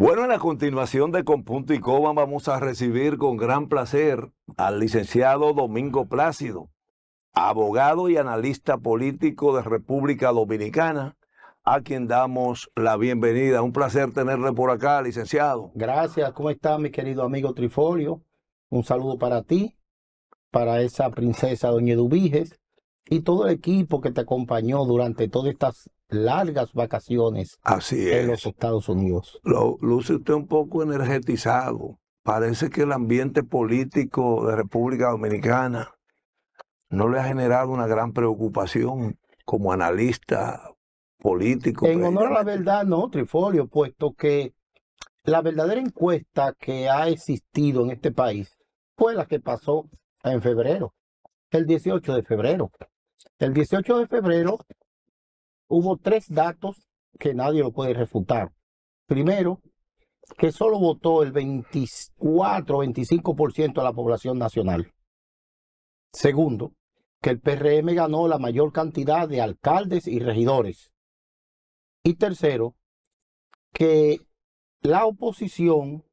Bueno, en la continuación de Con Punto y coma vamos a recibir con gran placer al licenciado Domingo Plácido, abogado y analista político de República Dominicana, a quien damos la bienvenida. Un placer tenerle por acá, licenciado. Gracias, ¿cómo está mi querido amigo Trifolio? Un saludo para ti, para esa princesa doña Dubiges y todo el equipo que te acompañó durante todas estas largas vacaciones en los Estados Unidos. luce usted un poco energetizado. Parece que el ambiente político de República Dominicana no le ha generado una gran preocupación como analista político. En honor a la verdad, no, Trifolio, puesto que la verdadera encuesta que ha existido en este país fue la que pasó en febrero, el 18 de febrero. El 18 de febrero hubo tres datos que nadie lo puede refutar. Primero, que solo votó el 24 25% de la población nacional. Segundo, que el PRM ganó la mayor cantidad de alcaldes y regidores. Y tercero, que la oposición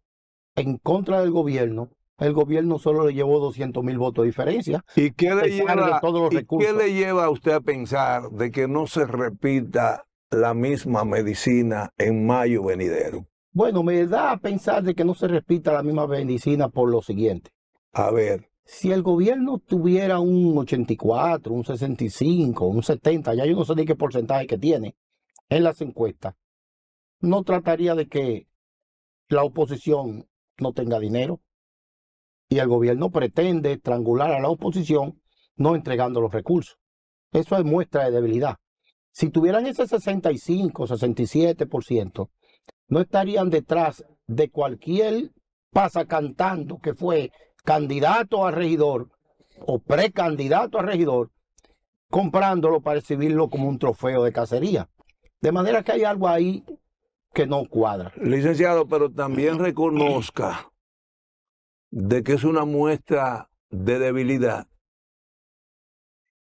en contra del gobierno el gobierno solo le llevó 200 mil votos de diferencia. ¿Y qué le, lleva, a usted a pensar de que no se repita la misma medicina en mayo venidero? Bueno, me da a pensar de que no se repita la misma medicina por lo siguiente. A ver. Si el gobierno tuviera un 84, un 65, un 70, ya yo no sé ni qué porcentaje que tiene en las encuestas, no trataría de que la oposición no tenga dinero y el gobierno pretende estrangular a la oposición no entregando los recursos. Eso es muestra de debilidad. Si tuvieran ese 65, 67%, no estarían detrás de cualquier pasa cantando que fue candidato a regidor o precandidato a regidor, comprándolo para recibirlo como un trofeo de cacería. De manera que hay algo ahí que no cuadra. Licenciado, pero también reconozca de que es una muestra de debilidad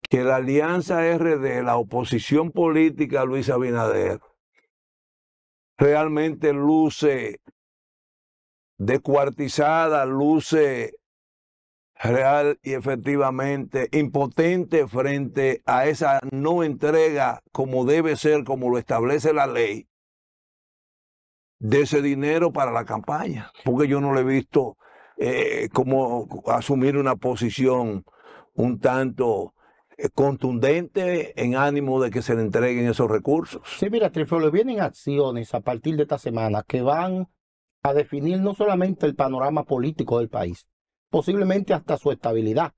que la alianza RD, la oposición política a Luis Abinader, realmente luce descuartizada, luce real y efectivamente impotente frente a esa no entrega como debe ser, como lo establece la ley, de ese dinero para la campaña, porque yo no le he visto eh, como asumir una posición un tanto eh, contundente en ánimo de que se le entreguen esos recursos. Sí, mira, Trifolo, vienen acciones a partir de esta semana que van a definir no solamente el panorama político del país, posiblemente hasta su estabilidad.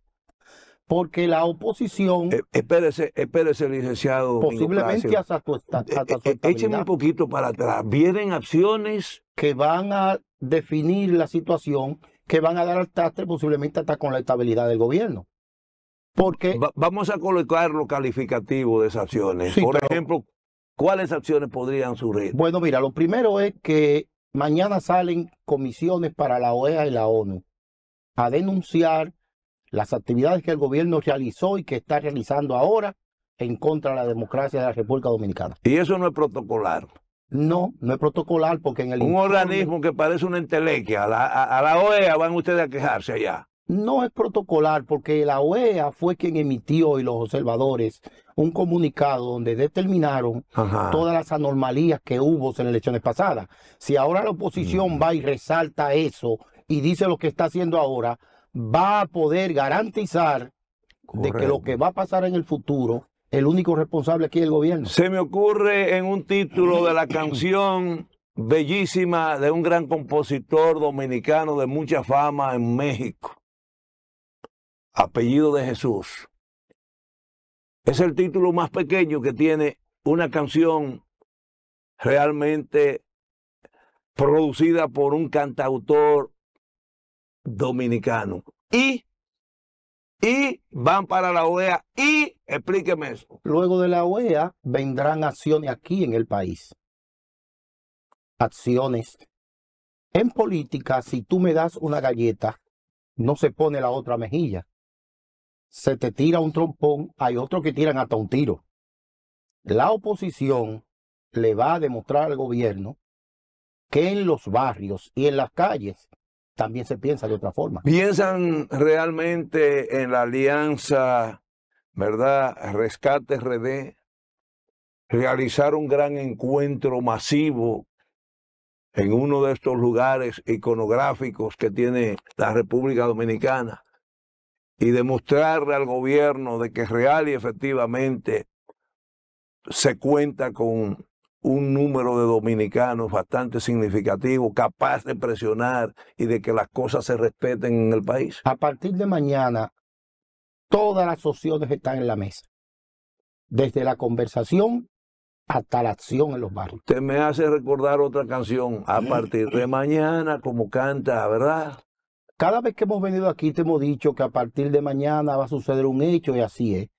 Porque la oposición... Eh, espérese, espérese, licenciado. Posiblemente hasta, su eh, hasta, su, estabilidad. Écheme un poquito para atrás. Vienen acciones... Que van a definir la situación que van a dar al tastre posiblemente hasta con la estabilidad del gobierno. Porque... vamos a colocar los calificativos de esas acciones. Por ejemplo, ¿cuáles acciones podrían surgir? Bueno, mira, lo primero es que mañana salen comisiones para la OEA y la ONU a denunciar las actividades que el gobierno realizó y que está realizando ahora en contra de la democracia de la República Dominicana. Y eso no es protocolar. No, no es protocolar porque en el... Un organismo que parece una entelequia, a la, OEA van ustedes a quejarse allá. No es protocolar porque la OEA fue quien emitió y los observadores un comunicado donde determinaron todas las anomalías que hubo en las elecciones pasadas. Si ahora la oposición mm. va y resalta eso y dice lo que está haciendo ahora, va a poder garantizar de que lo que va a pasar en el futuro el único responsable aquí es el gobierno. Se me ocurre en un título de la canción bellísima de un gran compositor dominicano de mucha fama en México, apellido de Jesús. Es el título más pequeño que tiene una canción realmente producida por un cantautor dominicano. Y y van para la OEA y explíqueme eso. Luego de la OEA vendrán acciones aquí en el país. Acciones. En política, si tú me das una galleta, no se pone la otra mejilla. Se te tira un trompón, hay otros que tiran hasta un tiro. La oposición le va a demostrar al gobierno que en los barrios y en las calles también se piensa de otra forma. ¿Piensan realmente en la alianza, verdad, Rescate RD, realizar un gran encuentro masivo en uno de estos lugares iconográficos que tiene la República Dominicana y demostrarle al gobierno de que real y efectivamente se cuenta con un número de dominicanos bastante significativo, capaz de presionar y de que las cosas se respeten en el país. A partir de mañana, todas las opciones están en la mesa, desde la conversación hasta la acción en los barrios. Usted me hace recordar otra canción, a partir de mañana, como canta, ¿verdad? Cada vez que hemos venido aquí te hemos dicho que a partir de mañana va a suceder un hecho y así es.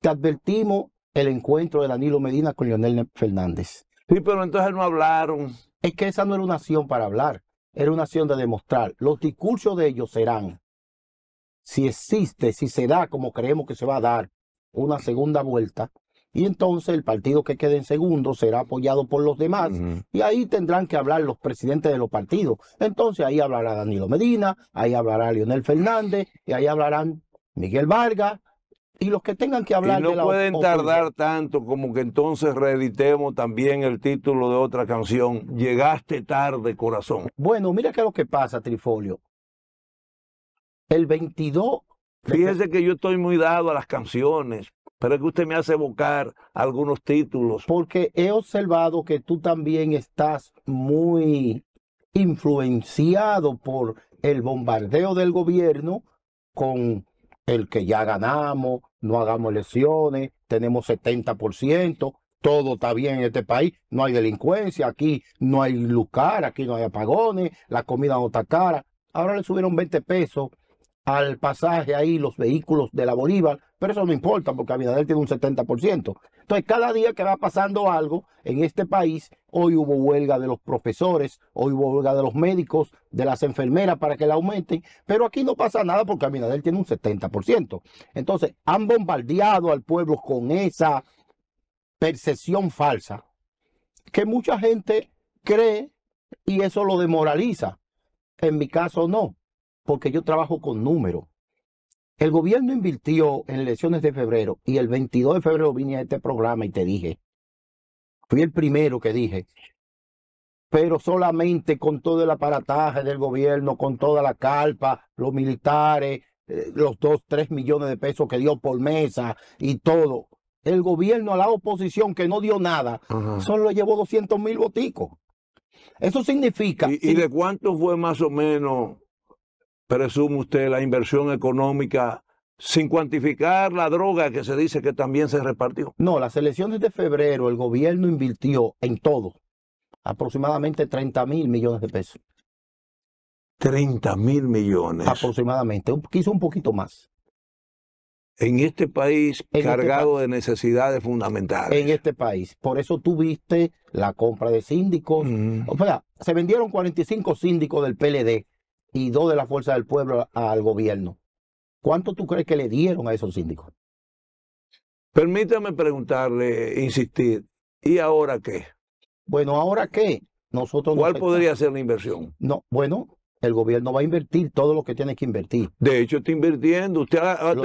Te advertimos el encuentro de Danilo Medina con Leonel Fernández. Sí, pero entonces no hablaron. Es que esa no era una acción para hablar, era una acción de demostrar. Los discursos de ellos serán, si existe, si se da como creemos que se va a dar, una segunda vuelta, y entonces el partido que quede en segundo será apoyado por los demás y ahí tendrán que hablar los presidentes de los partidos. Entonces ahí hablará Danilo Medina, ahí hablará Leonel Fernández y ahí hablarán Miguel Vargas, y los que tengan que hablar. no pueden tardar tanto como que entonces reeditemos también el título de otra canción, Llegaste tarde, corazón. Bueno, mira qué es lo que pasa, Trifolio. El 22... Fíjese que yo estoy muy dado a las canciones, pero es que usted me hace evocar algunos títulos. Porque he observado que tú también estás muy influenciado por el bombardeo del gobierno con el que ya ganamos, no hagamos elecciones, tenemos 70%, todo está bien en este país, no hay delincuencia, aquí no hay lucar, aquí no hay apagones, la comida no está cara. Ahora le subieron 20 pesos al pasaje ahí, los vehículos de la Bolívar, pero eso no importa porque Abinader tiene un 70%. Entonces, cada día que va pasando algo en este país, hoy hubo huelga de los profesores, hoy hubo huelga de los médicos, de las enfermeras para que la aumenten, pero aquí no pasa nada porque Abinader tiene un 70%. Entonces, han bombardeado al pueblo con esa percepción falsa que mucha gente cree y eso lo demoraliza. En mi caso no, porque yo trabajo con números. El gobierno invirtió en elecciones de febrero y el 22 de febrero vine a este programa y te dije, fui el primero que dije, pero solamente con todo el aparataje del gobierno, con toda la calpa, los militares, eh, los 2, 3 millones de pesos que dio por mesa y todo. El gobierno a la oposición que no dio nada, solo llevó 200 mil boticos. Eso significa... ¿Y, de cuánto fue más o menos presume usted la inversión económica sin cuantificar la droga que se dice que también se repartió? No, las elecciones de febrero el gobierno invirtió en todo aproximadamente 30 mil millones de pesos. 30 mil millones. Aproximadamente, quiso un poquito más. En este país este cargado de necesidades fundamentales. En este país. Por eso tuviste la compra de síndicos. O sea, se vendieron 45 síndicos del PLD y dos de la fuerza del pueblo al gobierno. ¿Cuánto tú crees que le dieron a esos síndicos? Permítame preguntarle, insistir, ¿y ahora qué? Bueno, ¿ahora qué? Nosotros ¿Cuál podría ser la inversión? No, bueno, el gobierno va a invertir todo lo que tiene que invertir. De hecho, está invirtiendo. Usted,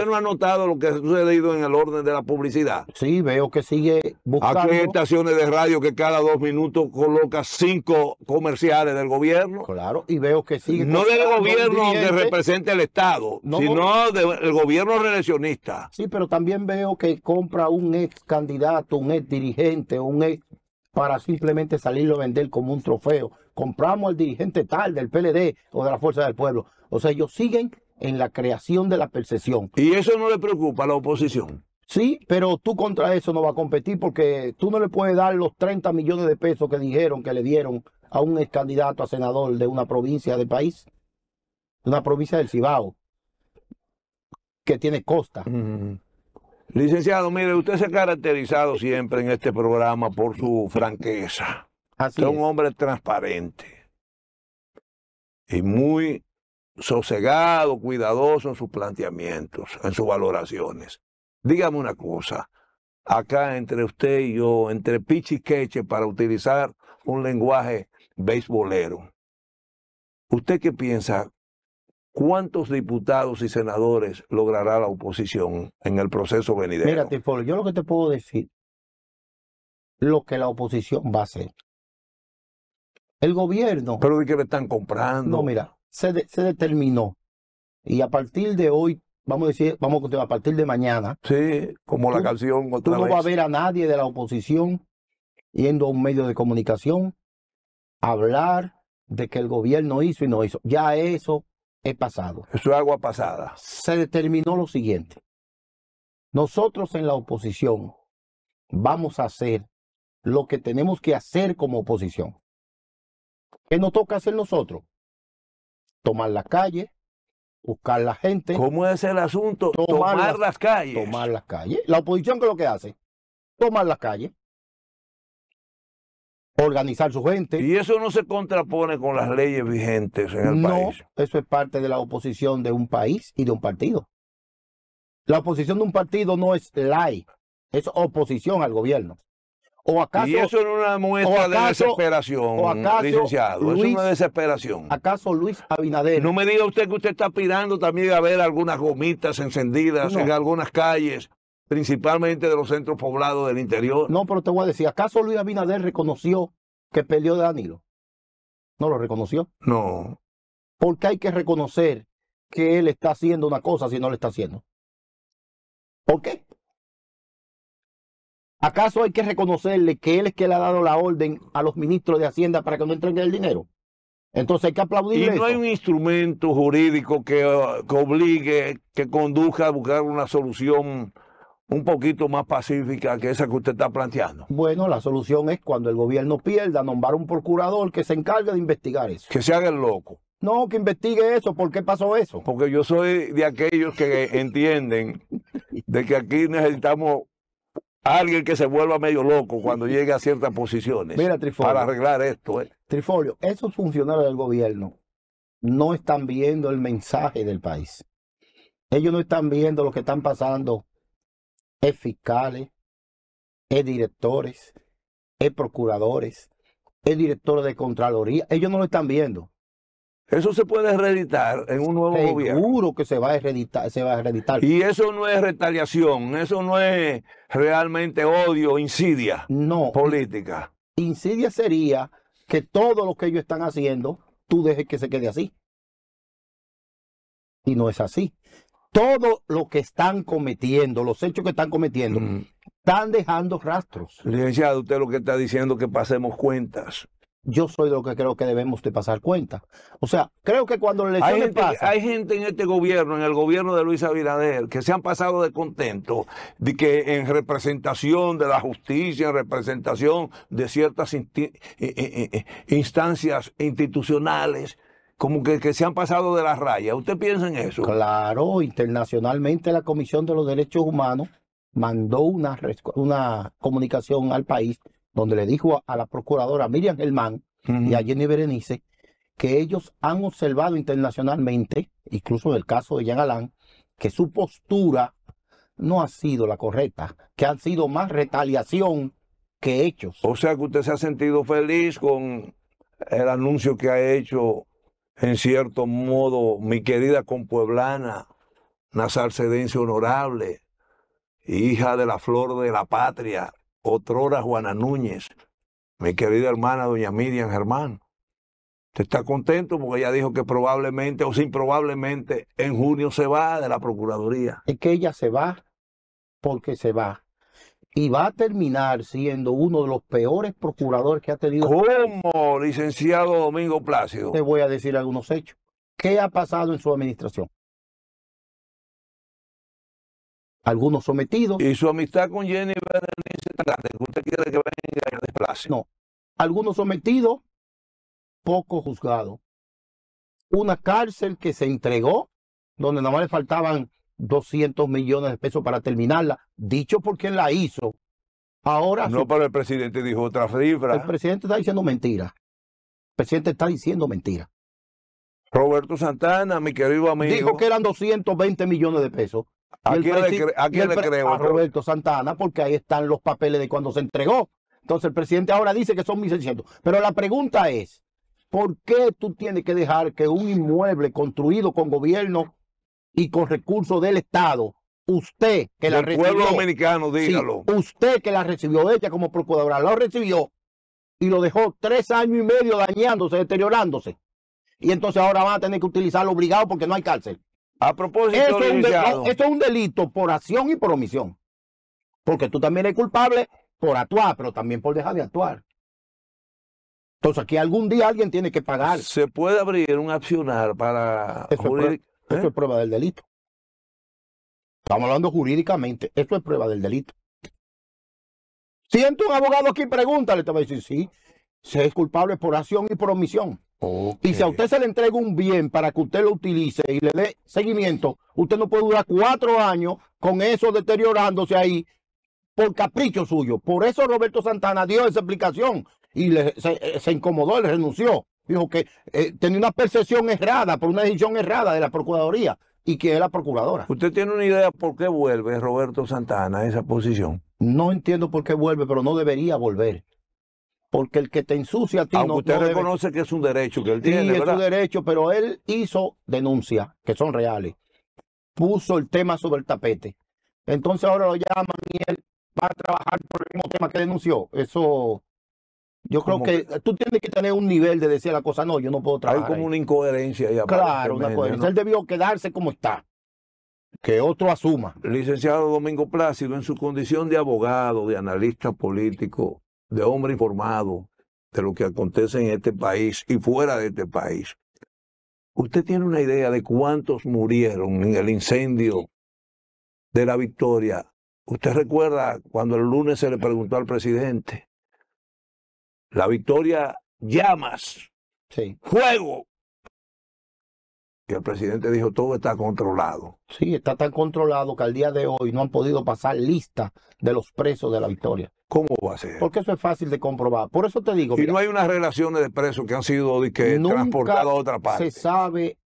no ha notado lo que ha sucedido en el orden de la publicidad. Sí, veo que sigue buscando. Aquí hay estaciones de radio que cada dos minutos coloca cinco comerciales del gobierno. Claro, y veo que sigue. No del gobierno que representa el Estado, sino del gobierno reeleccionista. Sí, pero también veo que compra un ex candidato, un ex dirigente, un ex para simplemente salirlo a vender como un trofeo. Compramos al dirigente tal del PLD o de la Fuerza del Pueblo. O sea, ellos siguen en la creación de la percepción. ¿Y eso no le preocupa a la oposición? Sí, pero tú contra eso no vas a competir porque tú no le puedes dar los 30 millones de pesos que dijeron que le dieron a un ex candidato a senador de una provincia del país, de una provincia del Cibao, que tiene costa. Licenciado, mire, usted se ha caracterizado siempre en este programa por su franqueza. es un hombre transparente y muy sosegado, cuidadoso en sus planteamientos, en sus valoraciones. Dígame una cosa, acá entre usted y yo, entre pichi queche, para utilizar un lenguaje beisbolero, ¿usted qué piensa? ¿Cuántos diputados y senadores logrará la oposición en el proceso venidero? Mira, Tifolo, yo lo que te puedo decir, lo que la oposición va a hacer. El gobierno. Pero de que me están comprando. No, mira, se, determinó. Y a partir de hoy, vamos a decir, vamos a continuar, a partir de mañana. Sí, como la canción. tú no vas a ver a nadie de la oposición yendo a un medio de comunicación a hablar de que el gobierno hizo y no hizo. Ya eso es pasado. Eso es agua pasada. Se determinó lo siguiente. Nosotros en la oposición vamos a hacer lo que tenemos que hacer como oposición. ¿Qué nos toca hacer nosotros? Tomar la calle, buscar la gente. ¿Cómo es el asunto? Tomar, las, calles. Tomar las calles. La oposición, ¿qué es lo que hace? Tomar las calles organizar su gente. ¿Y eso no se contrapone con las leyes vigentes en el país? eso es parte de la oposición de un país y de un partido. La oposición de un partido no es ley, es oposición al gobierno. O acaso, y eso es una muestra de desesperación, acaso, licenciado. es una desesperación. ¿Acaso Luis Abinader? No me diga usted que usted está pirando también a ver algunas gomitas encendidas en algunas calles principalmente de los centros poblados del interior. No, pero te voy a decir, ¿acaso Luis Abinader reconoció que perdió de Danilo? ¿No lo reconoció? No. Porque hay que reconocer que él está haciendo una cosa si no lo está haciendo. ¿Por qué? ¿Acaso hay que reconocerle que él es que le ha dado la orden a los ministros de Hacienda para que no entreguen el dinero? Entonces hay que aplaudirle. Y no hay un instrumento jurídico que, que, obligue, que conduzca a buscar una solución un poquito más pacífica que esa que usted está planteando? Bueno, la solución es cuando el gobierno pierda, nombrar un procurador que se encargue de investigar eso. Que se haga el loco. No, que investigue eso, ¿por qué pasó eso? Porque yo soy de aquellos que entienden de que aquí necesitamos alguien que se vuelva medio loco cuando llegue a ciertas posiciones Mira, para arreglar esto. Eh. Trifolio, esos funcionarios del gobierno no están viendo el mensaje del país. Ellos no están viendo lo que están pasando es fiscales, es directores, es procuradores, es director de Contraloría. Ellos no lo están viendo. Eso se puede reeditar en un nuevo gobierno. Seguro que se va, a hereditar. se va a Y eso no es retaliación, eso no es realmente odio, insidia no, política. Insidia sería que todo lo que ellos están haciendo, tú dejes que se quede así. Y no es así todo lo que están cometiendo, los hechos que están cometiendo, mm. están dejando rastros. Licenciado, usted lo que está diciendo es que pasemos cuentas. Yo soy de lo que creo que debemos de pasar cuentas. O sea, creo que cuando le hay gente, Hay gente en este gobierno, en el gobierno de Luis Abinader, que se han pasado de contento de que en representación de la justicia, en representación de ciertas eh, eh, eh, instancias institucionales, como que, que, se han pasado de la raya, ¿Usted piensa en eso? Claro, internacionalmente la Comisión de los Derechos Humanos mandó una, una comunicación al país donde le dijo a, la procuradora Miriam Germán y a Jenny Berenice que ellos han observado internacionalmente, incluso en el caso de Jean Alain, que su postura no ha sido la correcta, que han sido más retaliación que hechos. O sea que usted se ha sentido feliz con el anuncio que ha hecho en cierto modo, mi querida compueblana, nazarcedencia Honorable, hija de la flor de la patria, otrora Juana Núñez, mi querida hermana doña Miriam Germán. Te está contento porque ella dijo que probablemente o sin probablemente en junio se va de la Procuraduría. Es que ella se va porque se va y va a terminar siendo uno de los peores procuradores que ha tenido. Este Como licenciado Domingo Plácido? Te voy a decir algunos hechos. ¿Qué ha pasado en su administración? Algunos sometidos. ¿Y su amistad con Jenny Berenice ¿Usted quiere que venga y desplace? No. Algunos sometidos, poco juzgados. Una cárcel que se entregó, donde nada más le faltaban 200 millones de pesos para terminarla, dicho por quien la hizo. Ahora No, para pero el presidente dijo otra cifra. El presidente está diciendo mentira. El presidente está diciendo mentira. Roberto Santana, mi querido amigo. Dijo que eran 220 millones de pesos. ¿A quién, le, creo? A Roberto Santana, porque ahí están los papeles de cuando se entregó. Entonces el presidente ahora dice que son 1.600. Pero la pregunta es, ¿por qué tú tienes que dejar que un inmueble construido con gobierno y con recursos del Estado, usted que la recibió. pueblo dominicano, dígalo. usted que la recibió, ella como procuradora, lo recibió y lo dejó tres años y medio dañándose, deteriorándose. Y entonces ahora van a tener que utilizarlo obligado porque no hay cárcel. A propósito, eso es, un es un delito por acción y por omisión. Porque tú también eres culpable por actuar, pero también por dejar de actuar. Entonces aquí algún día alguien tiene que pagar. ¿Se puede abrir un accionar para eso ¿Eh? es prueba del delito. Estamos hablando jurídicamente. Esto es prueba del delito. Siento un abogado aquí, le Te va a decir, sí, se es culpable por acción y por omisión. Y si a usted se le entrega un bien para que usted lo utilice y le dé seguimiento, usted no puede durar cuatro años con eso deteriorándose ahí por capricho suyo. Por eso Roberto Santana dio esa explicación y se, eh, se incomodó, le renunció dijo que eh, tenía una percepción errada por una decisión errada de la Procuraduría y que es la procuradora. ¿Usted tiene una idea por qué vuelve Roberto Santana a esa posición? No entiendo por qué vuelve, pero no debería volver. Porque el que te ensucia a ti no, usted reconoce que es un derecho que él tiene, sí, es derecho, pero él hizo denuncias que son reales. Puso el tema sobre el tapete. Entonces ahora lo llaman y él va a trabajar por el mismo tema que denunció. Eso yo creo que, tú tienes que tener un nivel de decir la cosa, no, yo no puedo trabajar. Hay como una incoherencia ahí. Claro, una coherencia. Él debió quedarse como está. Que otro asuma. Licenciado Domingo Plácido, en su condición de abogado, de analista político, de hombre informado de lo que acontece en este país y fuera de este país, ¿usted tiene una idea de cuántos murieron en el incendio de la victoria? ¿Usted recuerda cuando el lunes se le preguntó al presidente? La victoria llamas. Sí. Fuego. Y el presidente dijo, todo está controlado. Sí, está tan controlado que al día de hoy no han podido pasar lista de los presos de la victoria. ¿Cómo va a ser? Porque eso es fácil de comprobar. Por eso te digo. Y no hay unas relaciones de presos que han sido que transportados a otra parte. Se sabe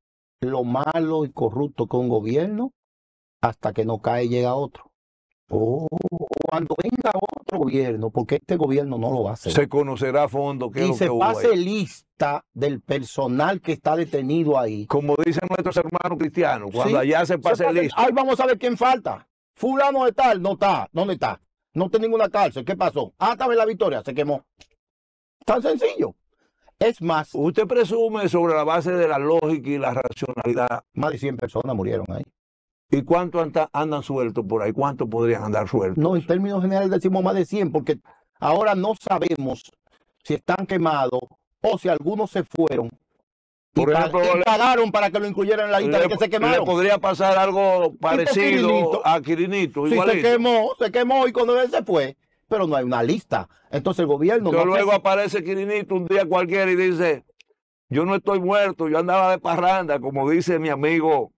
lo malo y corrupto que un gobierno hasta que no cae y llega otro. Oh cuando venga otro gobierno, porque este gobierno no lo va a hacer. Se conocerá a fondo y se pase lista del personal que está detenido ahí. Como dicen nuestros hermanos cristianos, cuando allá se pase, lista. Ahí vamos a ver quién falta. Fulano de tal, no está, ¿dónde está? No tiene ninguna cárcel, ¿qué pasó? Ah, ver la victoria, se quemó. Tan sencillo. Es más. Usted presume sobre la base de la lógica y la racionalidad. Más de 100 personas murieron ahí. ¿Y cuántos andan sueltos por ahí? ¿Cuántos podrían andar sueltos? No, en términos generales decimos más de 100, porque ahora no sabemos si están quemados o si algunos se fueron. Por pagaron para que lo incluyeran en la lista de que se quemaron. Le podría pasar algo parecido a Quirinito. Sí, se quemó, se quemó y cuando él se fue, pero no hay una lista. Entonces el gobierno... Pero luego aparece Quirinito un día cualquiera y dice, yo no estoy muerto, yo andaba de parranda, como dice mi amigo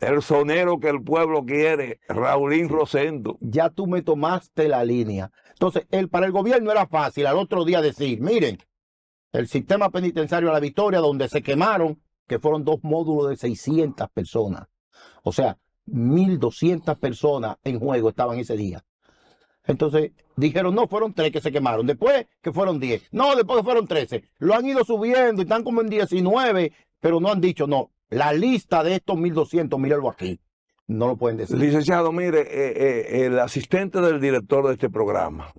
el sonero que el pueblo quiere, Raulín Rosendo. Ya tú me tomaste la línea. Entonces, el, para el gobierno era fácil al otro día decir, miren, el sistema penitenciario a la Victoria, donde se quemaron, que fueron dos módulos de 600 personas. O sea, 1.200 personas en juego estaban ese día. Entonces dijeron, no, fueron tres que se quemaron. Después que fueron 10. No, después fueron 13. Lo han ido subiendo y están como en 19, pero no han dicho, no, la lista de estos 1.200, míralo aquí. No lo pueden decir. Licenciado, mire, eh, eh, el asistente del director de este programa,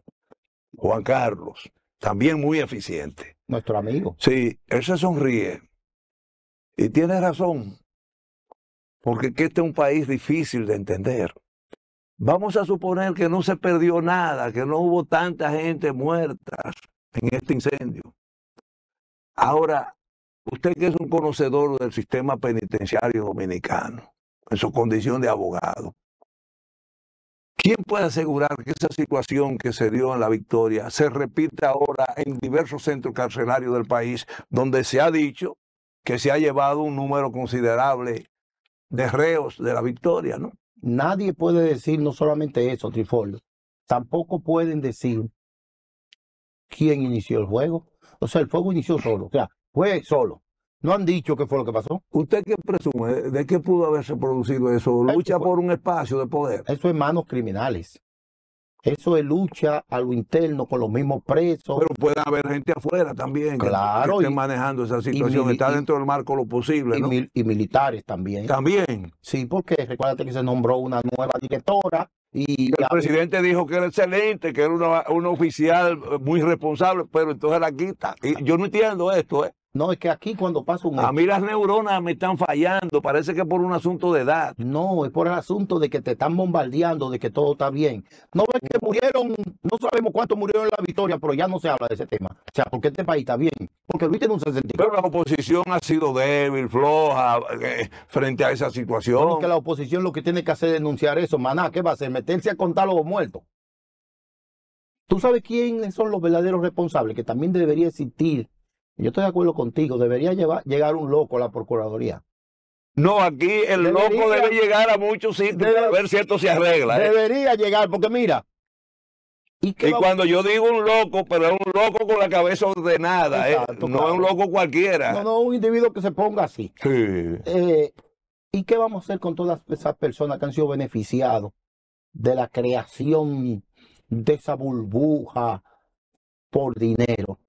Juan Carlos, también muy eficiente. Nuestro amigo. Sí, él se sonríe. Y tiene razón. Porque este es un país difícil de entender. Vamos a suponer que no se perdió nada, que no hubo tanta gente muerta en este incendio. Ahora, Usted que es un conocedor del sistema penitenciario dominicano, en su condición de abogado, ¿quién puede asegurar que esa situación que se dio en la Victoria se repite ahora en diversos centros carcelarios del país, donde se ha dicho que se ha llevado un número considerable de reos de la Victoria, ¿no? Nadie puede decir no solamente eso, Trifolio. Tampoco pueden decir quién inició el juego. O sea, el fuego inició solo. O fue solo. No han dicho qué fue lo que pasó. ¿Usted qué presume? ¿De qué pudo haberse producido eso? ¿Lucha por un espacio de poder? Eso es manos criminales. Eso es lucha a lo interno con los mismos presos. Pero puede haber gente afuera también claro, que, esté manejando esa situación. Está dentro del marco lo posible. Y, militares también. También. Sí, porque recuérdate que se nombró una nueva directora. Y el presidente dijo que era excelente, que era un oficial muy responsable, pero entonces la quita. Y ah. yo no entiendo esto, ¿eh? No, es que aquí cuando pasa un... a mí las neuronas me están fallando, parece que es por un asunto de edad. No, es por el asunto de que te están bombardeando, de que todo está bien. No ves que murieron, no sabemos cuántos murieron en la victoria, pero ya no se habla de ese tema. O sea, porque este país está bien, porque Luis en un sentido Pero la oposición ha sido débil, floja, eh, frente a esa situación. Porque la oposición lo que tiene que hacer es denunciar eso, maná, ¿qué va a hacer? Meterse a contar los muertos. ¿Tú sabes quiénes son los verdaderos responsables? Que también debería existir yo estoy de acuerdo contigo, debería llevar, llegar un loco a la Procuraduría. No, aquí el loco debe llegar a muchos sitios debe, ver si esto se arregla. ¿eh? Debería llegar, porque mira. Y, cuando yo digo un loco, pero es un loco con la cabeza ordenada, ¿eh? no es un loco cualquiera. No, no, un individuo que se ponga así. Eh, ¿Y qué vamos a hacer con todas esas personas que han sido beneficiadas de la creación de esa burbuja por dinero?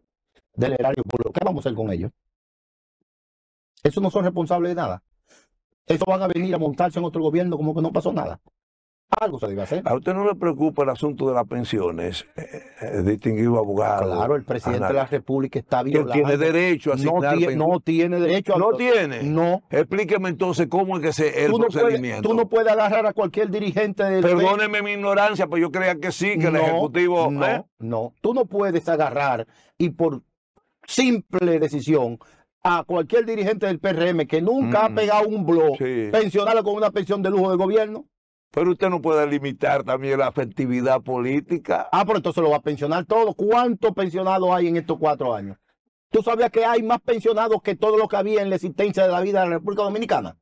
del erario público. ¿Qué vamos a hacer con ellos? esos no son responsables de nada. esos van a venir a montarse en otro gobierno como que no pasó nada. Algo se debe hacer. ¿A usted no le preocupa el asunto de las pensiones, eh, eh, distinguido abogado? Claro, el presidente de la República está violando. tiene derecho a no tiene, no tiene derecho a... ¿No tiene? No. Explíqueme entonces cómo es que se, el tú no procedimiento. tú no puedes agarrar a cualquier dirigente del... Perdóneme mi ignorancia, pero yo creía que sí, que el Ejecutivo... No, ¿eh? no. Tú no puedes agarrar y por simple decisión a cualquier dirigente del PRM que nunca ha mm. pegado un blog, pensionarlo con una pensión de lujo del gobierno. Pero usted no puede limitar también la afectividad política. Ah, pero entonces lo va a pensionar todo. ¿Cuántos pensionados hay en estos cuatro años? ¿Tú sabías que hay más pensionados que todo lo que había en la existencia de la vida de la República Dominicana?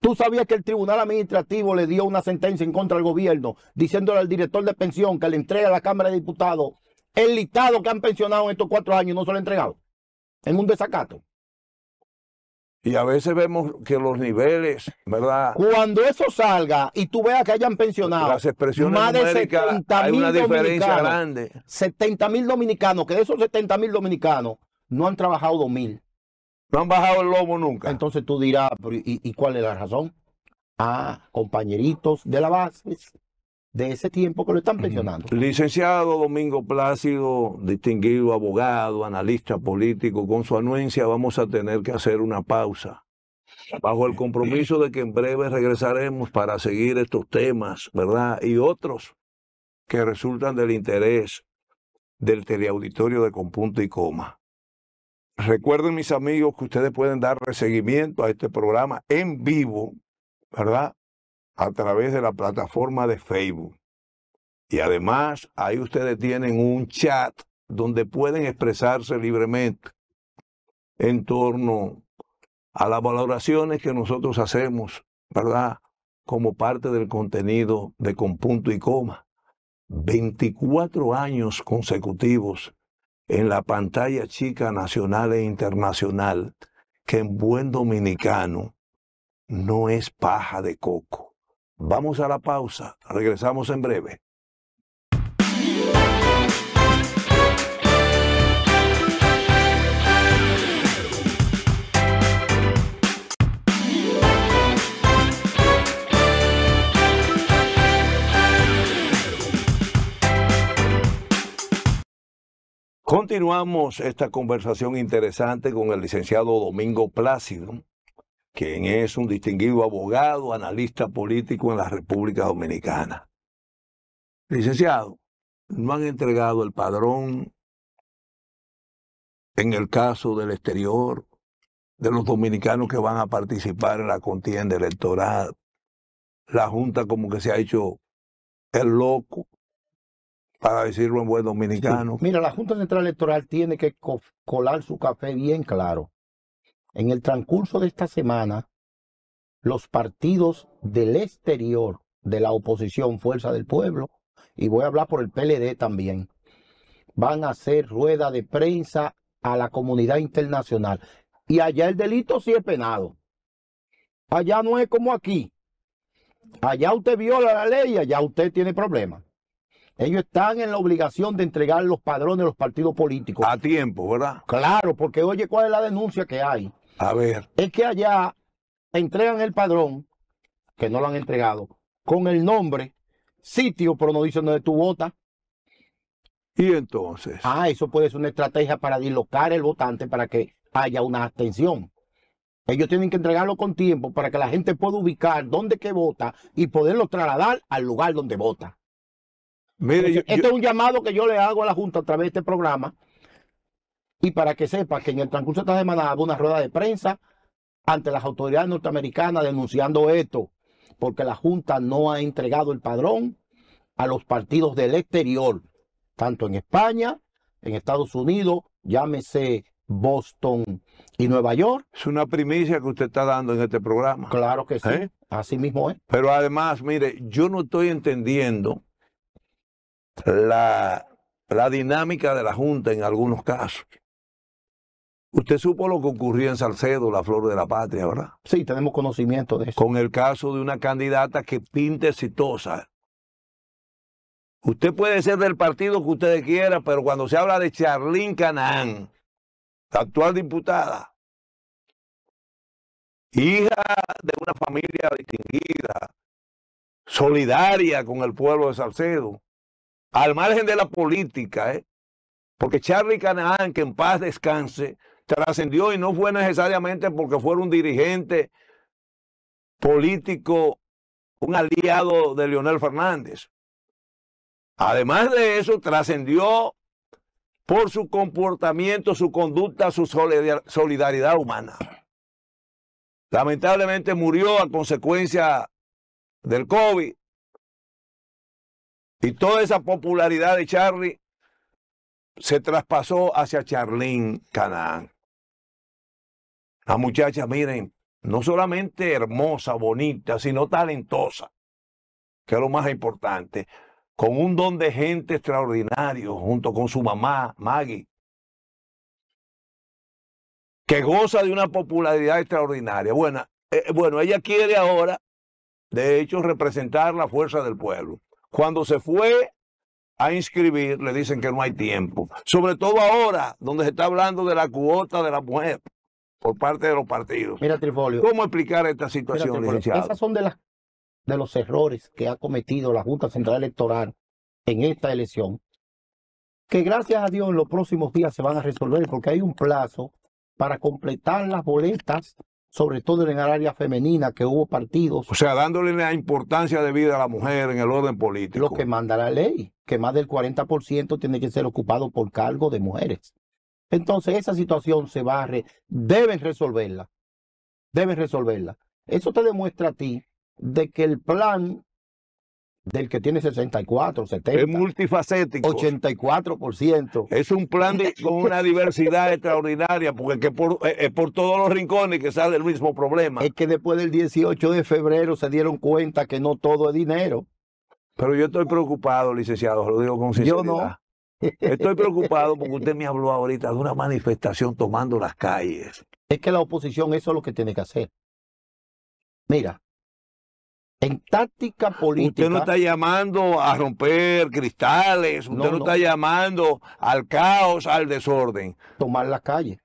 ¿Tú sabías que el Tribunal Administrativo le dio una sentencia en contra del gobierno diciéndole al director de pensión que le entregue a la Cámara de Diputados el listado que han pensionado en estos cuatro años no se lo ha entregado. En un desacato. Y a veces vemos que los niveles, ¿verdad? Cuando eso salga y tú veas que hayan pensionado más de 70 hay una diferencia grande. 70 mil dominicanos, que de esos 70 mil dominicanos no han trabajado 2 mil. No han bajado el lomo nunca. Entonces tú dirás, ¿y, y cuál es la razón? Ah, compañeritos de la base, de ese tiempo que lo están pensionando. Licenciado Domingo Plácido, distinguido abogado, analista político, con su anuencia vamos a tener que hacer una pausa. Bajo el compromiso de que en breve regresaremos para seguir estos temas, ¿verdad? Y otros que resultan del interés del teleauditorio de Compunto y Coma. Recuerden, mis amigos, que ustedes pueden dar seguimiento a este programa en vivo, ¿verdad? a través de la plataforma de Facebook. Y además ahí ustedes tienen un chat donde pueden expresarse libremente en torno a las valoraciones que nosotros hacemos, ¿verdad? Como parte del contenido de Con Punto y Coma. 24 años consecutivos en la pantalla chica nacional e internacional, que en buen dominicano no es paja de coco. Vamos a la pausa, regresamos en breve. Continuamos esta conversación interesante con el licenciado Domingo Plácido, quien es un distinguido abogado, analista político en la República Dominicana. Licenciado, no han entregado el padrón en el caso del exterior, de los dominicanos que van a participar en la contienda electoral. La Junta como que se ha hecho el loco, para decirlo en buen dominicano. Mira, la Junta Central Electoral tiene que colar su café bien claro en el transcurso de esta semana, los partidos del exterior de la oposición Fuerza del Pueblo, y voy a hablar por el PLD también, van a hacer rueda de prensa a la comunidad internacional. Y allá el delito sí es penado. Allá no es como aquí. Allá usted viola la ley y allá usted tiene problemas. Ellos están en la obligación de entregar los padrones a los partidos políticos. A tiempo, ¿verdad? Claro, porque oye, ¿cuál es la denuncia que hay? A ver. Es que allá entregan el padrón, que no lo han entregado, con el nombre, sitio, pero no dice dónde tú votas. ¿Y entonces? Ah, eso puede ser una estrategia para dislocar el votante para que haya una abstención. Ellos tienen que entregarlo con tiempo para que la gente pueda ubicar dónde que vota y poderlo trasladar al lugar donde vota. este es un llamado que yo le hago a la Junta a través de este programa y para que sepa que en el transcurso de esta semana hubo una rueda de prensa ante las autoridades norteamericanas denunciando esto, porque la Junta no ha entregado el padrón a los partidos del exterior, tanto en España, en Estados Unidos, llámese Boston y Nueva York. Es una primicia que usted está dando en este programa. Claro que sí, ¿Eh? así mismo es. Pero además, mire, yo no estoy entendiendo la dinámica de la Junta en algunos casos. Usted supo lo que ocurrió en Salcedo, la flor de la patria, ¿verdad? Sí, tenemos conocimiento de eso. Con el caso de una candidata que pinta exitosa. Usted puede ser del partido que usted quiera, pero cuando se habla de Charlín Canaán, la actual diputada, hija de una familia distinguida, solidaria con el pueblo de Salcedo, al margen de la política, ¿eh? porque Charlie Canaán, que en paz descanse, trascendió y no fue necesariamente porque fuera un dirigente político, un aliado de Leonel Fernández. Además de eso, trascendió por su comportamiento, su conducta, su solidaridad humana. Lamentablemente murió a consecuencia del COVID. Y toda esa popularidad de Charlie se traspasó hacia Charlín Canaan. La muchacha, miren, no solamente hermosa, bonita, sino talentosa, que es lo más importante, con un don de gente extraordinario, junto con su mamá, Maggie, que goza de una popularidad extraordinaria. Bueno, eh, eh, bueno, ella quiere ahora, de hecho, representar la fuerza del pueblo. Cuando se fue a inscribir, le dicen que no hay tiempo. Sobre todo ahora, donde se está hablando de la cuota de la mujer por parte de los partidos. Mira, Trifolio. ¿Cómo explicar esta situación, Esas son de, las, de los errores que ha cometido la Junta Central Electoral en esta elección, que gracias a Dios en los próximos días se van a resolver porque hay un plazo para completar las boletas, sobre todo en el área femenina, que hubo partidos. O sea, dándole la importancia de vida a la mujer en el orden político. Lo que manda la ley, que más del 40% tiene que ser ocupado por cargo de mujeres. Entonces esa situación se barre, debes resolverla, debes resolverla. Eso te demuestra a ti de que el plan del que tiene 64, 70. Es multifacético. 84%. Es un plan con una diversidad extraordinaria, porque es por, todos los rincones que sale el mismo problema. Es que después del 18 de febrero se dieron cuenta que no todo es dinero. Pero yo estoy preocupado, licenciado, lo digo con sinceridad. Yo no. Estoy preocupado porque usted me habló ahorita de una manifestación tomando las calles. Es que la oposición eso es lo que tiene que hacer. Mira, en táctica política. Usted no está llamando a romper cristales, usted no, está llamando al caos, al desorden. Tomar las calles.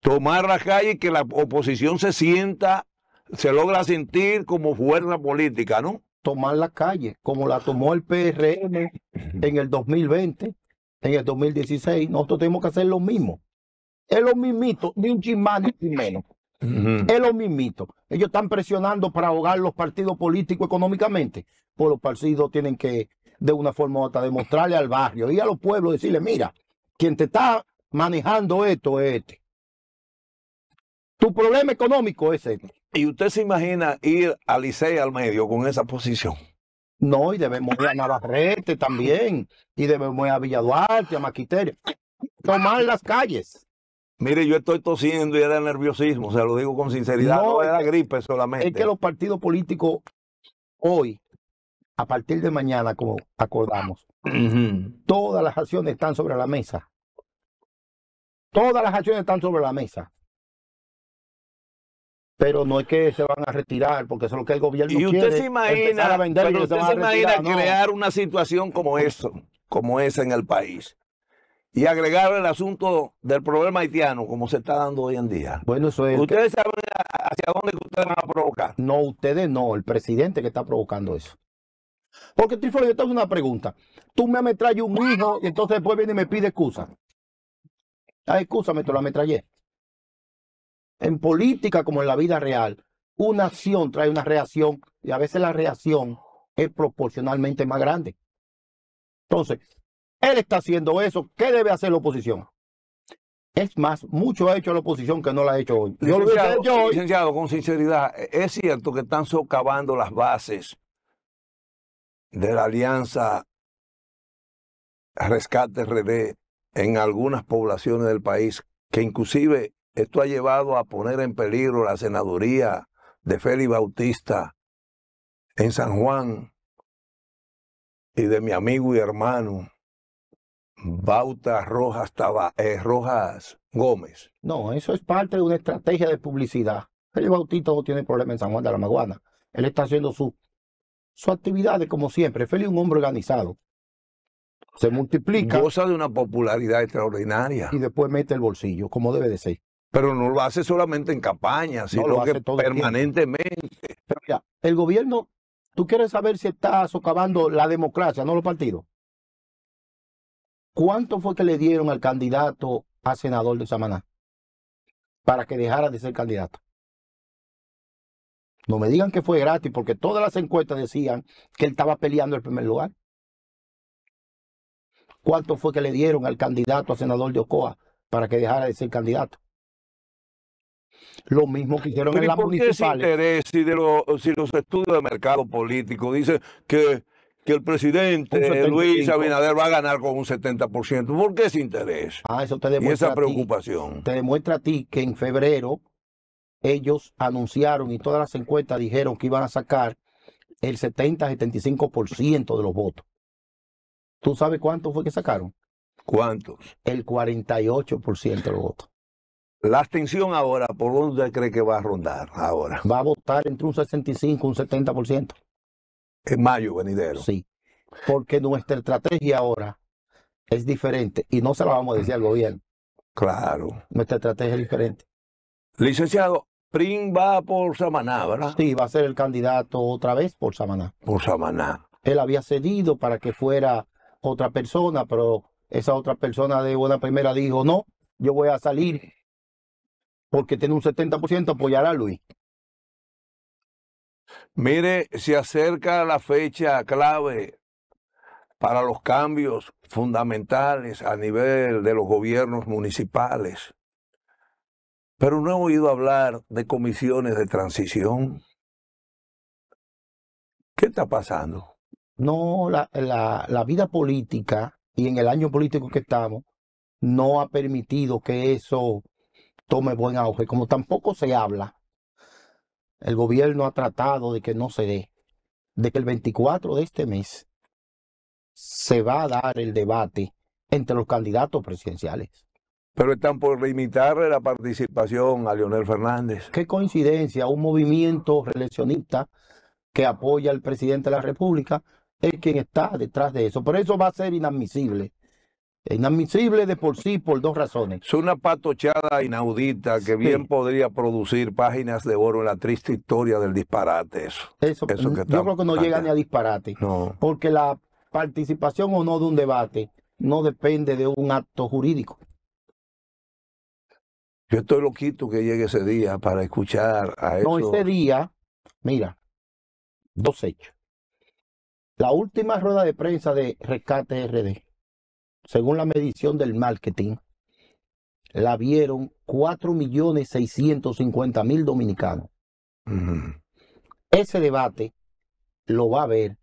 Tomar las calles y que la oposición se sienta, se logra sentir como fuerza política, ¿no? Tomar las calles, como la tomó el PRM en el 2020 en el 2016, nosotros tenemos que hacer lo mismo. Es lo mismito, ni un chismán ni menos. Uh Es lo mismito. Ellos están presionando para ahogar los partidos políticos económicamente. Por pues los partidos tienen que, de una forma u otra, demostrarle al barrio y a los pueblos, decirle, mira, quien te está manejando esto es este. Tu problema económico es este. ¿Y usted se imagina ir a Licea al medio con esa posición? No, y debemos ir a Navarrete también, y debemos ir a Villaduarte, a Maquiteria, tomar las calles. Mire, yo estoy tosiendo y era nerviosismo, se lo digo con sinceridad, no, era gripe solamente. Es que los partidos políticos hoy, a partir de mañana, como acordamos, todas las acciones están sobre la mesa. Todas las acciones están sobre la mesa pero no es que se van a retirar, porque eso es lo que el gobierno ¿Y usted quiere. Se imagina, usted se, imagina crear una situación como eso, como esa en el país, y agregar el asunto del problema haitiano como se está dando hoy en día. Bueno, eso es. ¿Ustedes saben hacia dónde ustedes van a provocar? No, ustedes no, el presidente que está provocando eso. Porque, Trifolio, yo te una pregunta. Tú me ametralles un hijo y entonces después viene y me pide excusa. Ah, excusa, me te lo ametrallé en política como en la vida real, una acción trae una reacción y a veces la reacción es proporcionalmente más grande. Entonces, él está haciendo eso. ¿Qué debe hacer la oposición? Es más, mucho ha hecho la oposición que no la ha hecho hoy. Yo licenciado, licenciado, con sinceridad, es cierto que están socavando las bases de la alianza Rescate RD en algunas poblaciones del país, que inclusive esto ha llevado a poner en peligro la senaduría de Félix Bautista en San Juan y de mi amigo y hermano Bautas Rojas, eh, Rojas Gómez. No, eso es parte de una estrategia de publicidad. Félix Bautista no tiene problema en San Juan de la Maguana. Él está haciendo su, su actividades como siempre. Félix es un hombre organizado. Se multiplica. Goza de una popularidad extraordinaria. Y después mete el bolsillo, como debe de ser. Pero no lo hace solamente en campaña, sino lo hace que permanentemente. Pero mira, el gobierno, tú quieres saber si está socavando la democracia, no los partidos. ¿Cuánto fue que le dieron al candidato a senador de Samaná para que dejara de ser candidato? No me digan que fue gratis, porque todas las encuestas decían que él estaba peleando el primer lugar. ¿Cuánto fue que le dieron al candidato a senador de Ocoa para que dejara de ser candidato? Lo mismo que hicieron en las por municipales. ese interés si, de los, si los estudios de mercado político dicen que, que el presidente Luis Abinader va a ganar con un 70%? ¿Por qué ese interés? Ah, eso te demuestra. Y esa preocupación. te demuestra a ti que en febrero ellos anunciaron y todas las encuestas dijeron que iban a sacar el 70-75% de los votos. ¿Tú sabes cuánto fue que sacaron? ¿Cuántos? El 48% de los votos. La abstención ahora, ¿por dónde cree que va a rondar ahora? Va a votar entre un 65 y un 70%. En mayo venidero. Sí, porque nuestra estrategia ahora es diferente y no se la vamos a decir al gobierno. Claro. Nuestra estrategia es diferente. Licenciado, PRIN va por Samaná, ¿verdad? Sí, va a ser el candidato otra vez por Samaná. Por Samaná. Él había cedido para que fuera otra persona, pero esa otra persona de buena primera dijo, no, yo voy a salir porque tiene un 70% apoyar a Luis. Mire, se acerca la fecha clave para los cambios fundamentales a nivel de los gobiernos municipales. Pero no he oído hablar de comisiones de transición. ¿Qué está pasando? No, la, la vida política y en el año político que estamos no ha permitido que eso tome buen auge. Como tampoco se habla, el gobierno ha tratado de que no se dé, de que el 24 de este mes se va a dar el debate entre los candidatos presidenciales. Pero están por limitarle la participación a Leonel Fernández. Qué coincidencia, un movimiento reeleccionista que apoya al presidente de la República es quien está detrás de eso. Por eso va a ser inadmisible Inadmisible de por sí por dos razones. Es una patochada inaudita que bien podría producir páginas de oro en la triste historia del disparate. Eso, que yo creo que no llega ni a disparate. Porque la participación o no de un debate no depende de un acto jurídico. Yo estoy loquito que llegue ese día para escuchar a eso. No, ese día, mira, dos hechos. La última rueda de prensa de Rescate RD según la medición del marketing, la vieron 4.650.000 dominicanos. Ese debate lo va a ver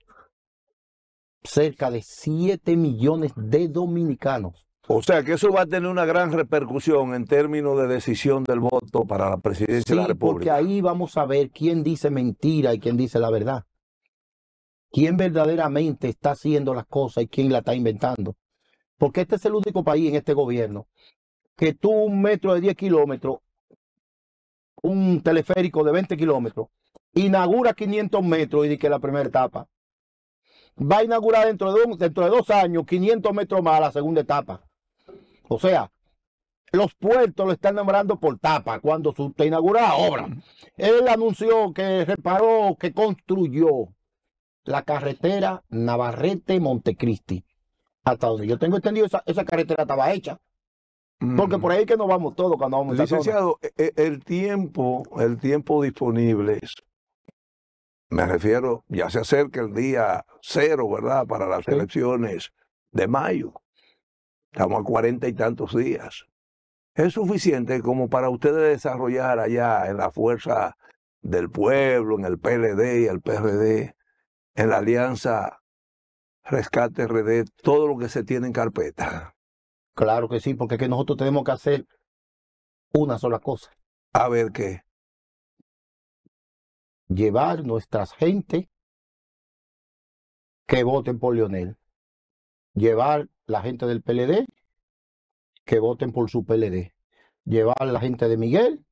cerca de 7 millones de dominicanos. O sea que eso va a tener una gran repercusión en términos de decisión del voto para la presidencia de la República. Porque ahí vamos a ver quién dice mentira y quién dice la verdad. Quién verdaderamente está haciendo las cosas y quién la está inventando porque este es el único país en este gobierno que tuvo un metro de 10 kilómetros, un teleférico de 20 kilómetros, inaugura 500 metros y dice que la primera etapa. Va a inaugurar dentro de, dentro de dos años 500 metros más la segunda etapa. O sea, los puertos lo están nombrando por tapa cuando se inaugura la obra. Él anunció que reparó, que construyó la carretera Navarrete-Montecristi yo tengo entendido, esa, esa carretera estaba hecha. Porque por ahí que nos vamos todos cuando vamos Licenciado, el, e, el tiempo, el tiempo disponible me refiero, ya se acerca el día cero, ¿verdad? Para las elecciones de mayo. Estamos a cuarenta y tantos días. Es suficiente como para ustedes desarrollar allá en la fuerza del pueblo, en el PLD y el PRD, en la alianza Rescate RD, todo lo que se tiene en carpeta. Claro que sí, porque es que nosotros tenemos que hacer una sola cosa. A ver qué. Llevar nuestras gente que voten por Leonel. Llevar la gente del PLD que voten por su PLD. Llevar la gente de Miguel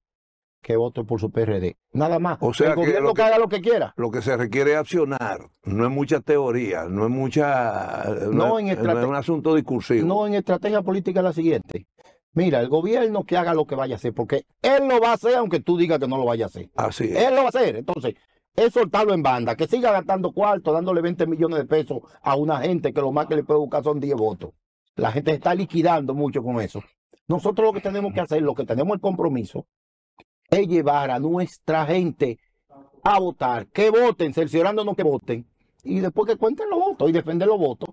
que voto por su PRD. Nada más. O sea, el gobierno que, haga lo que quiera. Lo que se requiere es accionar. No es mucha teoría, no es mucha. No, en no un asunto discursivo. No, en estrategia política es la siguiente. Mira, el gobierno que haga lo que vaya a hacer, porque él lo va a hacer aunque tú digas que no lo vaya a hacer. Así es. Él lo va a hacer. Entonces, es soltarlo en banda, que siga gastando cuarto, dándole 20 millones de pesos a una gente que lo más que le puede buscar son 10 votos. La gente está liquidando mucho con eso. Nosotros lo que tenemos que hacer, lo que tenemos el compromiso, es llevar a nuestra gente a votar, que voten, cerciorándonos que voten, y después que cuenten los votos y defender los votos,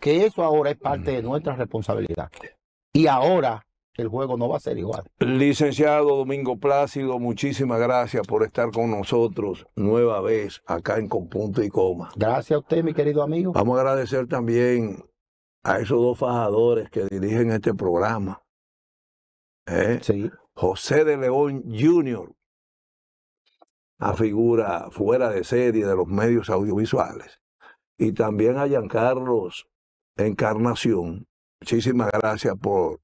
que eso ahora es parte de nuestra responsabilidad. Y ahora el juego no va a ser igual. Licenciado Domingo Plácido, muchísimas gracias por estar con nosotros nueva vez acá en Compunto y Coma. Gracias a usted, mi querido amigo. Vamos a agradecer también a esos dos fajadores que dirigen este programa. ¿Eh? Sí. José de León Jr., a figura fuera de serie de los medios audiovisuales, y también a Giancarlos Encarnación. Muchísimas gracias por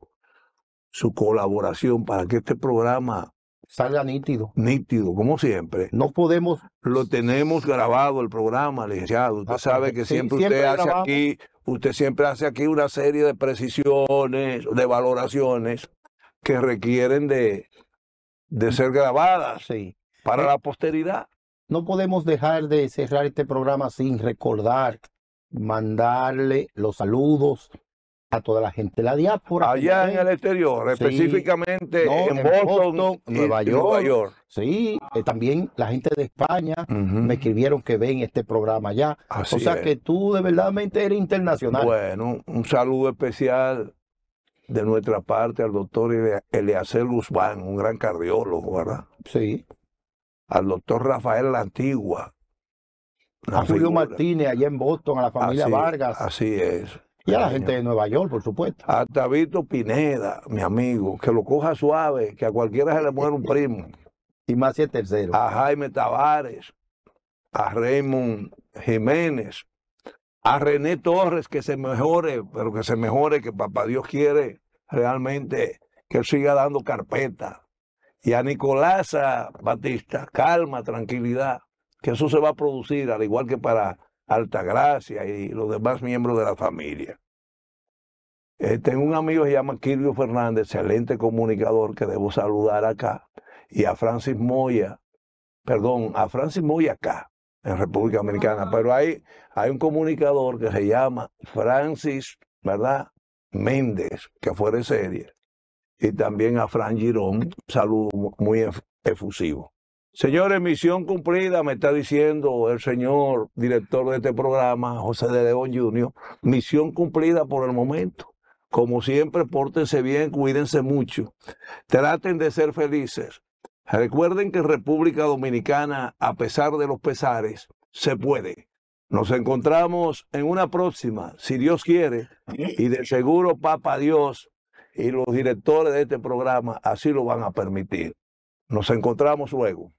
su colaboración para que este programa salga nítido. Nítido, como siempre. No podemos. Lo tenemos grabado el programa, licenciado. Usted ah, sabe que siempre, usted hace aquí, usted siempre hace aquí una serie de precisiones, de valoraciones que requieren de, de mm. ser grabadas sí. para eh, la posteridad. No podemos dejar de cerrar este programa sin recordar, mandarle los saludos a toda la gente de la diáspora. Allá en el exterior, específicamente en, Boston, Nueva, York. Sí, eh, también la gente de España me escribieron que ven este programa allá. o sea que tú de verdad eres internacional. Bueno, un saludo especial de nuestra parte al doctor Eleazar Guzmán, un gran cardiólogo, ¿verdad? Sí. Al doctor Rafael La Antigua. A Julio Martínez, allá en Boston, a la familia Vargas. Así es. Y a la gente de Nueva York, por supuesto. A Tabito Pineda, mi amigo, que lo coja suave, que a cualquiera se le muera un primo. Y más si tercero. A Jaime Tavares, a Raymond Jiménez, a René Torres que se mejore, pero que se mejore, que papá Dios quiere realmente que él siga dando carpeta. Y a Nicolás Batista, calma, tranquilidad, que eso se va a producir, al igual que para Altagracia y los demás miembros de la familia. Eh, tengo un amigo que se llama Kirio Fernández, excelente comunicador que debo saludar acá, y a Francis Moya, perdón, a Francis Moya acá, en República Dominicana, pero ahí hay un comunicador que se llama Francis, ¿verdad? Méndez, que fue de serie, y también a Fran Girón, saludo muy efusivo. Señores, misión cumplida, me está diciendo el señor director de este programa, José de León Jr., misión cumplida por el momento. Como siempre, pórtense bien, cuídense mucho, traten de ser felices. Recuerden que en República Dominicana, a pesar de los pesares, se puede. Nos encontramos en una próxima, si Dios quiere, y de seguro Papa Dios y los directores de este programa así lo van a permitir. Nos encontramos luego.